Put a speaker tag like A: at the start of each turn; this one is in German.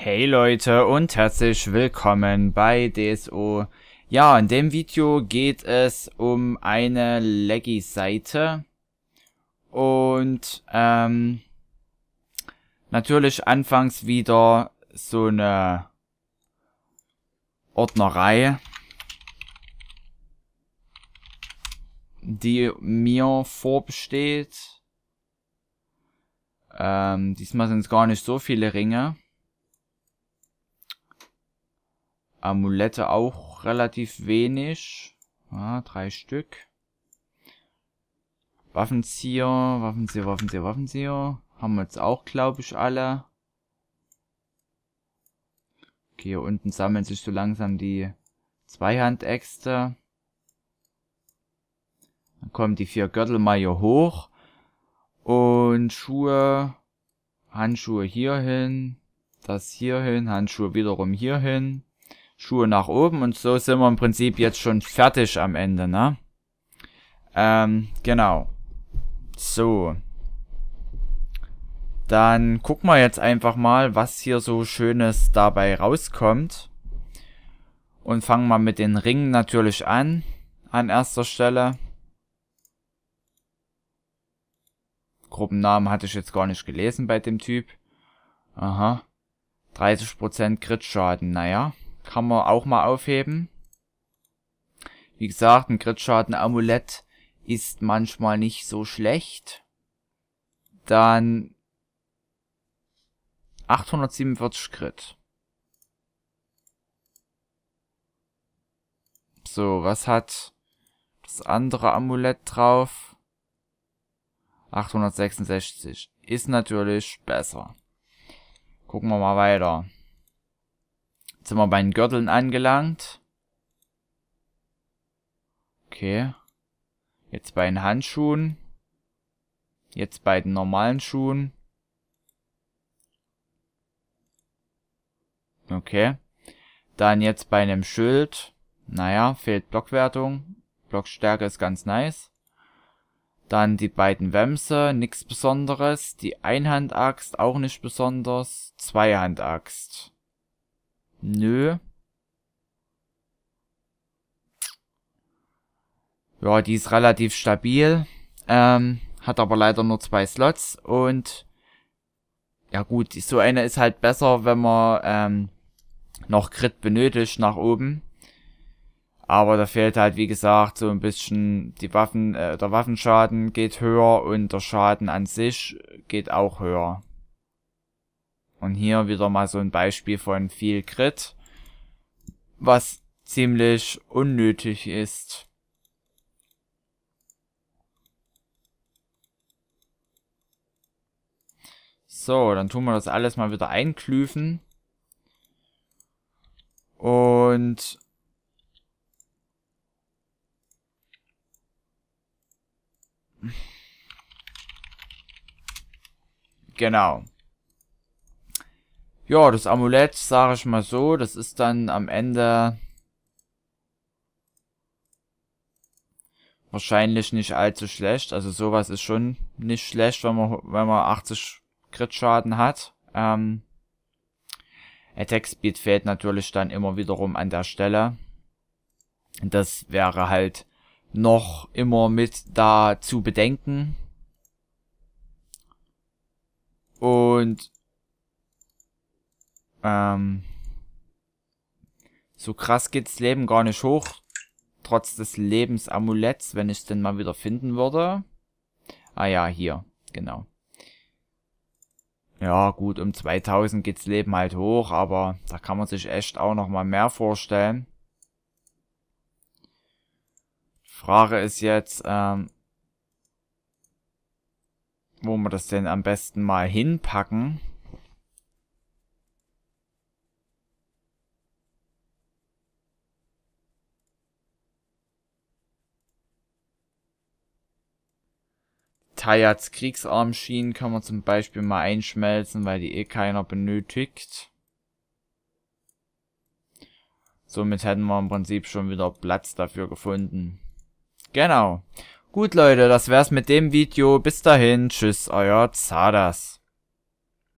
A: Hey Leute und herzlich willkommen bei DSO. Ja, in dem Video geht es um eine Leggy-Seite und ähm, natürlich anfangs wieder so eine Ordnerei, die mir vorbesteht. Ähm, diesmal sind es gar nicht so viele Ringe. Amulette auch relativ wenig. Ah, drei Stück. Waffenzieher, Waffenzieher, Waffenzieher, Waffenzieher. Haben wir jetzt auch, glaube ich, alle. Okay, hier unten sammeln sich so langsam die Zweihandäxte. Dann kommen die vier Gürtel mal hier hoch. Und Schuhe, Handschuhe hierhin, das hierhin, Handschuhe wiederum hierhin. Schuhe nach oben und so sind wir im Prinzip jetzt schon fertig am Ende, ne? Ähm, genau. So. Dann gucken wir jetzt einfach mal, was hier so Schönes dabei rauskommt. Und fangen mal mit den Ringen natürlich an. An erster Stelle. Gruppennamen hatte ich jetzt gar nicht gelesen bei dem Typ. Aha. 30% Crit-Schaden, naja. Kann man auch mal aufheben. Wie gesagt, ein gritschaden amulett ist manchmal nicht so schlecht. Dann 847 Crit. So, was hat das andere Amulett drauf? 866. Ist natürlich besser. Gucken wir mal weiter. Jetzt sind wir bei den Gürteln angelangt. Okay. Jetzt bei den Handschuhen. Jetzt bei den normalen Schuhen. Okay. Dann jetzt bei einem Schild. Naja, fehlt Blockwertung. Blockstärke ist ganz nice. Dann die beiden Wämse, nichts besonderes. Die Einhandaxt, auch nicht besonders. Zweihandaxt. Nö. Ja, die ist relativ stabil. Ähm, hat aber leider nur zwei Slots und ja gut, so eine ist halt besser, wenn man ähm, noch Crit benötigt nach oben. Aber da fehlt halt, wie gesagt, so ein bisschen die Waffen, äh, der Waffenschaden geht höher und der Schaden an sich geht auch höher. Und hier wieder mal so ein Beispiel von viel Crit, was ziemlich unnötig ist. So, dann tun wir das alles mal wieder einklüfen. Und genau. Ja, das Amulett, sage ich mal so, das ist dann am Ende wahrscheinlich nicht allzu schlecht. Also sowas ist schon nicht schlecht, wenn man, wenn man 80 Crit-Schaden hat. Ähm, Attack Speed fehlt natürlich dann immer wiederum an der Stelle. Das wäre halt noch immer mit da zu bedenken. Und ähm, so krass geht's Leben gar nicht hoch. Trotz des Lebensamuletts, wenn ich es denn mal wieder finden würde. Ah ja, hier. Genau. Ja, gut, um 2000 geht's Leben halt hoch, aber da kann man sich echt auch nochmal mehr vorstellen. Frage ist jetzt, ähm, wo wir das denn am besten mal hinpacken. Tayats Kriegsarmschienen Schienen kann man zum Beispiel mal einschmelzen, weil die eh keiner benötigt. Somit hätten wir im Prinzip schon wieder Platz dafür gefunden. Genau. Gut, Leute, das wär's mit dem Video. Bis dahin, tschüss, euer Zardas.